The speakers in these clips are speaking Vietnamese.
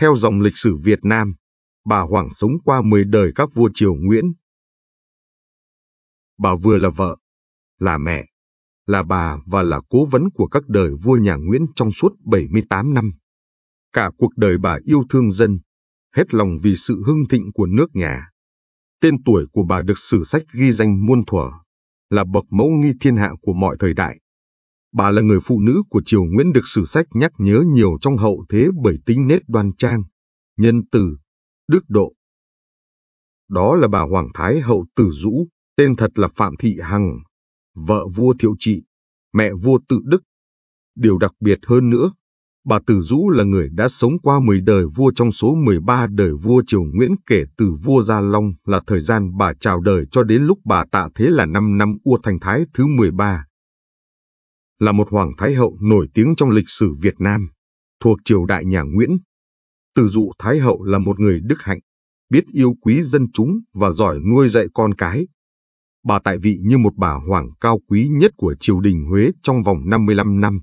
Theo dòng lịch sử Việt Nam, bà Hoàng sống qua 10 đời các vua triều Nguyễn. Bà vừa là vợ, là mẹ, là bà và là cố vấn của các đời vua nhà Nguyễn trong suốt 78 năm. Cả cuộc đời bà yêu thương dân, hết lòng vì sự hưng thịnh của nước nhà. Tên tuổi của bà được sử sách ghi danh muôn thuở, là bậc mẫu nghi thiên hạ của mọi thời đại. Bà là người phụ nữ của triều Nguyễn được sử sách nhắc nhớ nhiều trong hậu thế bởi tính nết đoan trang, nhân từ, đức độ. Đó là bà Hoàng Thái Hậu Tử Dũ, tên thật là Phạm Thị Hằng, vợ vua Thiệu Trị, mẹ vua Tự Đức. Điều đặc biệt hơn nữa, bà Tử Dũ là người đã sống qua 10 đời vua trong số 13 đời vua Triều Nguyễn kể từ vua Gia Long là thời gian bà chào đời cho đến lúc bà tạ thế là 5 năm Ua Thành Thái thứ 13 là một hoàng thái hậu nổi tiếng trong lịch sử Việt Nam, thuộc triều đại nhà Nguyễn. Từ dụ thái hậu là một người đức hạnh, biết yêu quý dân chúng và giỏi nuôi dạy con cái. Bà tại vị như một bà hoàng cao quý nhất của triều đình Huế trong vòng 55 năm,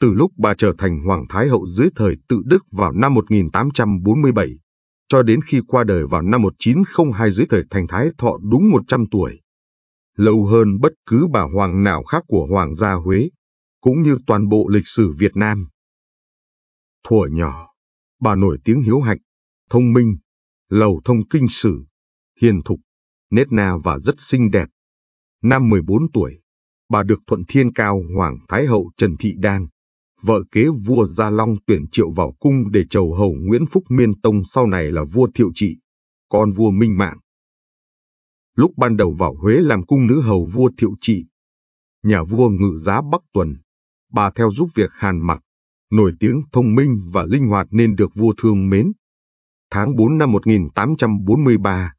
từ lúc bà trở thành hoàng thái hậu dưới thời tự Đức vào năm 1847 cho đến khi qua đời vào năm 1902 dưới thời thành thái thọ đúng 100 tuổi. Lâu hơn bất cứ bà hoàng nào khác của hoàng gia Huế cũng như toàn bộ lịch sử Việt Nam. Thuở nhỏ, bà nổi tiếng hiếu hạnh, thông minh, lầu thông kinh sử, hiền thục, nết na và rất xinh đẹp. Năm 14 tuổi, bà được Thuận Thiên Cao Hoàng Thái Hậu Trần Thị Đan, vợ kế vua Gia Long tuyển triệu vào cung để chầu hầu Nguyễn Phúc Miên Tông sau này là vua Thiệu Trị, con vua Minh Mạng. Lúc ban đầu vào Huế làm cung nữ hầu vua Thiệu Trị, nhà vua ngự giá Bắc Tuần, bà theo giúp việc hàn mặc, nổi tiếng thông minh và linh hoạt nên được vua thương mến. Tháng 4 năm 1843,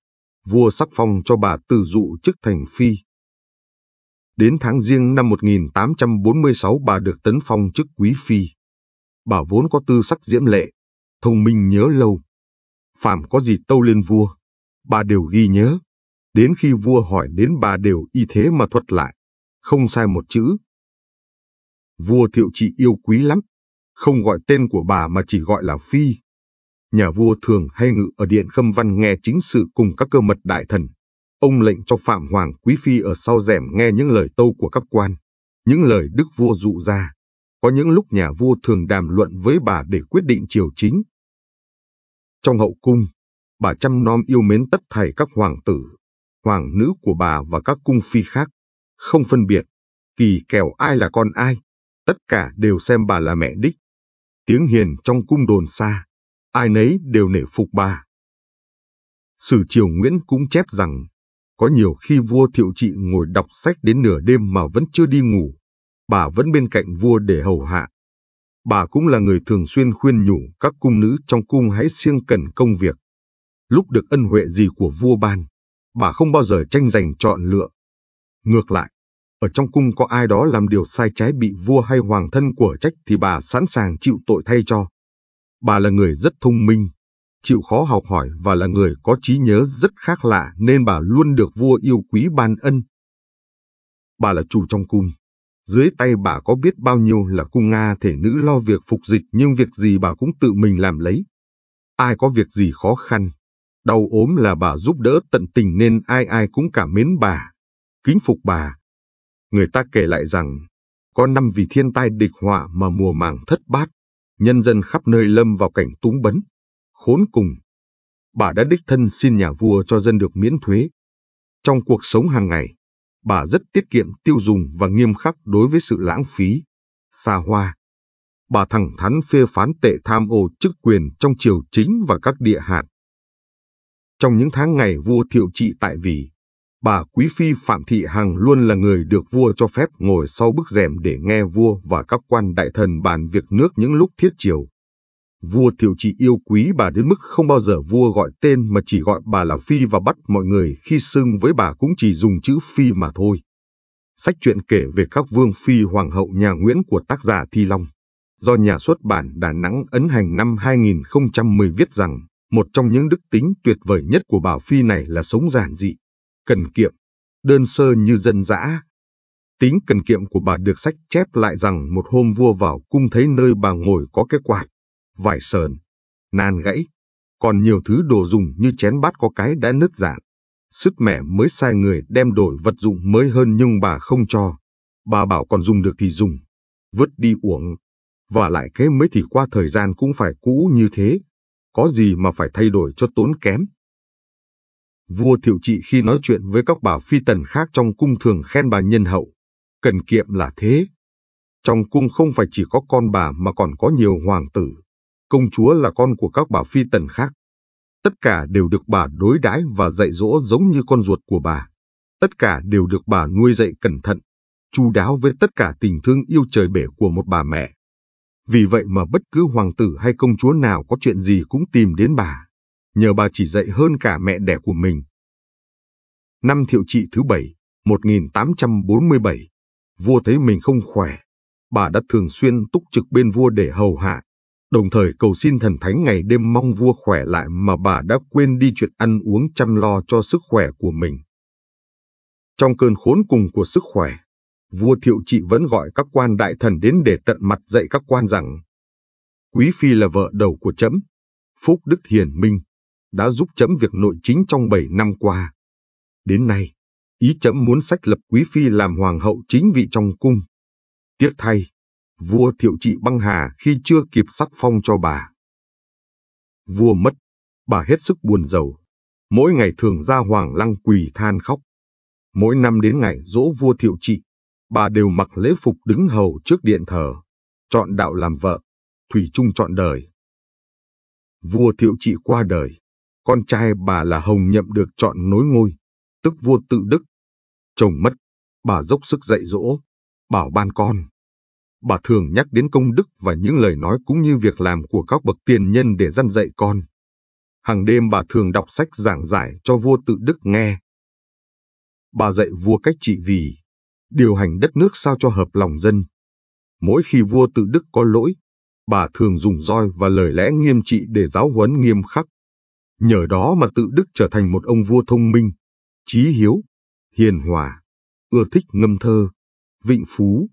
vua sắc phong cho bà từ dụ chức thành phi. Đến tháng riêng năm 1846 bà được tấn phong chức quý phi. Bà vốn có tư sắc diễm lệ, thông minh nhớ lâu. Phạm có gì tâu lên vua, bà đều ghi nhớ. Đến khi vua hỏi đến bà đều y thế mà thuật lại, không sai một chữ vua thiệu trị yêu quý lắm, không gọi tên của bà mà chỉ gọi là Phi. Nhà vua thường hay ngự ở điện khâm văn nghe chính sự cùng các cơ mật đại thần. Ông lệnh cho Phạm Hoàng Quý Phi ở sau rèm nghe những lời tâu của các quan, những lời đức vua dụ ra. Có những lúc nhà vua thường đàm luận với bà để quyết định triều chính. Trong hậu cung, bà chăm nom yêu mến tất thảy các hoàng tử, hoàng nữ của bà và các cung phi khác, không phân biệt, kỳ kèo ai là con ai, tất cả đều xem bà là mẹ đích. Tiếng hiền trong cung đồn xa, ai nấy đều nể phục bà. Sử triều Nguyễn cũng chép rằng, có nhiều khi vua thiệu trị ngồi đọc sách đến nửa đêm mà vẫn chưa đi ngủ, bà vẫn bên cạnh vua để hầu hạ. Bà cũng là người thường xuyên khuyên nhủ các cung nữ trong cung hãy siêng cần công việc. Lúc được ân huệ gì của vua ban, bà không bao giờ tranh giành chọn lựa. Ngược lại, ở trong cung có ai đó làm điều sai trái bị vua hay hoàng thân của trách thì bà sẵn sàng chịu tội thay cho. Bà là người rất thông minh, chịu khó học hỏi và là người có trí nhớ rất khác lạ nên bà luôn được vua yêu quý ban ân. Bà là chủ trong cung. Dưới tay bà có biết bao nhiêu là cung Nga thể nữ lo việc phục dịch nhưng việc gì bà cũng tự mình làm lấy. Ai có việc gì khó khăn, đau ốm là bà giúp đỡ tận tình nên ai ai cũng cảm mến bà, kính phục bà Người ta kể lại rằng, có năm vì thiên tai địch họa mà mùa màng thất bát, nhân dân khắp nơi lâm vào cảnh túng bấn, khốn cùng. Bà đã đích thân xin nhà vua cho dân được miễn thuế. Trong cuộc sống hàng ngày, bà rất tiết kiệm tiêu dùng và nghiêm khắc đối với sự lãng phí, xa hoa. Bà thẳng thắn phê phán tệ tham ô chức quyền trong triều chính và các địa hạt. Trong những tháng ngày vua thiệu trị tại Vì, bà Quý Phi Phạm Thị Hằng luôn là người được vua cho phép ngồi sau bức rèm để nghe vua và các quan đại thần bàn việc nước những lúc thiết triều. Vua Thiệu Trị yêu quý bà đến mức không bao giờ vua gọi tên mà chỉ gọi bà là Phi và bắt mọi người khi xưng với bà cũng chỉ dùng chữ Phi mà thôi. Sách truyện kể về các vương phi hoàng hậu nhà Nguyễn của tác giả Thi Long, do nhà xuất bản Đà Nẵng ấn hành năm 2010 viết rằng một trong những đức tính tuyệt vời nhất của bà Phi này là sống giản dị cần kiệm, đơn sơ như dân dã. Tính cần kiệm của bà được sách chép lại rằng một hôm vua vào cung thấy nơi bà ngồi có cái quạt, vải sờn, nan gãy, còn nhiều thứ đồ dùng như chén bát có cái đã nứt dạng. Sức mẹ mới sai người đem đổi vật dụng mới hơn nhưng bà không cho. Bà bảo còn dùng được thì dùng, vứt đi uổng. Và lại cái mấy thì qua thời gian cũng phải cũ như thế. Có gì mà phải thay đổi cho tốn kém. Vua Thiệu Trị khi nói chuyện với các bà phi tần khác trong cung thường khen bà nhân hậu, cần kiệm là thế. Trong cung không phải chỉ có con bà mà còn có nhiều hoàng tử, công chúa là con của các bà phi tần khác. Tất cả đều được bà đối đãi và dạy dỗ giống như con ruột của bà. Tất cả đều được bà nuôi dạy cẩn thận, chu đáo với tất cả tình thương yêu trời bể của một bà mẹ. Vì vậy mà bất cứ hoàng tử hay công chúa nào có chuyện gì cũng tìm đến bà nhờ bà chỉ dạy hơn cả mẹ đẻ của mình. Năm thiệu trị thứ bảy, 1847, vua thấy mình không khỏe. Bà đã thường xuyên túc trực bên vua để hầu hạ, đồng thời cầu xin thần thánh ngày đêm mong vua khỏe lại mà bà đã quên đi chuyện ăn uống chăm lo cho sức khỏe của mình. Trong cơn khốn cùng của sức khỏe, vua thiệu trị vẫn gọi các quan đại thần đến để tận mặt dạy các quan rằng Quý Phi là vợ đầu của chấm Phúc Đức Hiền Minh, đã giúp chấm việc nội chính trong 7 năm qua. Đến nay, ý chấm muốn sách lập Quý Phi làm hoàng hậu chính vị trong cung. Tiếc thay, vua thiệu trị băng hà khi chưa kịp sắc phong cho bà. Vua mất, bà hết sức buồn giàu. Mỗi ngày thường ra hoàng lăng quỳ than khóc. Mỗi năm đến ngày dỗ vua thiệu trị, bà đều mặc lễ phục đứng hầu trước điện thờ, chọn đạo làm vợ, thủy chung chọn đời. Vua thiệu trị qua đời, con trai bà là Hồng Nhậm được chọn nối ngôi, tức vua tự đức. Chồng mất, bà dốc sức dạy dỗ, bảo ban con. Bà thường nhắc đến công đức và những lời nói cũng như việc làm của các bậc tiền nhân để dân dạy con. Hàng đêm bà thường đọc sách giảng giải cho vua tự đức nghe. Bà dạy vua cách trị vì, điều hành đất nước sao cho hợp lòng dân. Mỗi khi vua tự đức có lỗi, bà thường dùng roi và lời lẽ nghiêm trị để giáo huấn nghiêm khắc nhờ đó mà tự Đức trở thành một ông vua thông minh, trí hiếu, hiền hòa, ưa thích ngâm thơ, vịnh phú,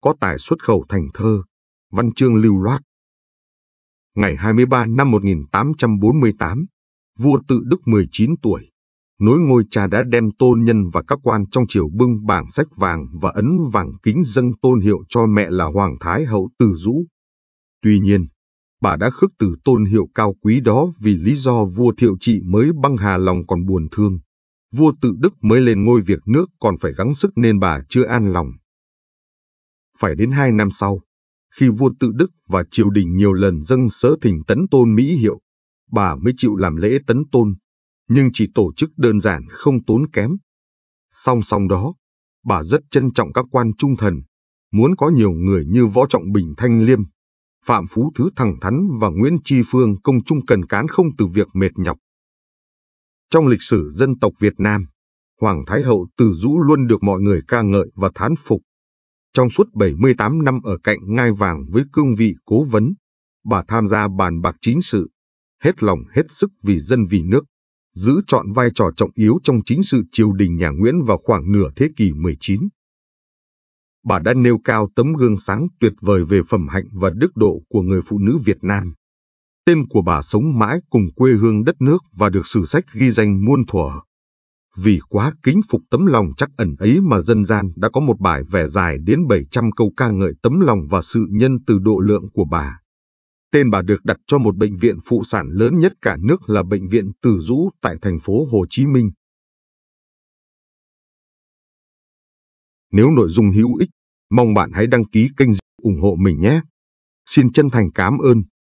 có tài xuất khẩu thành thơ, văn chương lưu loát. Ngày 23 năm 1848, vua tự Đức 19 tuổi, nối ngôi cha đã đem tôn nhân và các quan trong triều bưng bảng sách vàng và ấn vàng kính dâng tôn hiệu cho mẹ là Hoàng Thái Hậu Từ Dũ. Tuy nhiên, bà đã khước từ tôn hiệu cao quý đó vì lý do vua thiệu trị mới băng hà lòng còn buồn thương. Vua tự đức mới lên ngôi việc nước còn phải gắng sức nên bà chưa an lòng. Phải đến hai năm sau, khi vua tự đức và triều đình nhiều lần dâng sớ thỉnh tấn tôn Mỹ hiệu, bà mới chịu làm lễ tấn tôn, nhưng chỉ tổ chức đơn giản không tốn kém. Song song đó, bà rất trân trọng các quan trung thần, muốn có nhiều người như Võ Trọng Bình Thanh Liêm, Phạm Phú Thứ thẳng thắn và Nguyễn Tri Phương công chung cần cán không từ việc mệt nhọc. Trong lịch sử dân tộc Việt Nam, Hoàng Thái Hậu Từ rũ luôn được mọi người ca ngợi và thán phục. Trong suốt 78 năm ở cạnh ngai vàng với cương vị cố vấn, bà tham gia bàn bạc chính sự, hết lòng hết sức vì dân vì nước, giữ chọn vai trò trọng yếu trong chính sự triều đình nhà Nguyễn vào khoảng nửa thế kỷ 19 bà đã nêu cao tấm gương sáng tuyệt vời về phẩm hạnh và đức độ của người phụ nữ Việt Nam. Tên của bà sống mãi cùng quê hương đất nước và được sử sách ghi danh muôn thuở. Vì quá kính phục tấm lòng chắc ẩn ấy mà dân gian đã có một bài vẻ dài đến 700 câu ca ngợi tấm lòng và sự nhân từ độ lượng của bà. Tên bà được đặt cho một bệnh viện phụ sản lớn nhất cả nước là Bệnh viện Từ Dũ tại thành phố Hồ Chí Minh. Nếu nội dung hữu ích, mong bạn hãy đăng ký kênh ủng hộ mình nhé. Xin chân thành cảm ơn.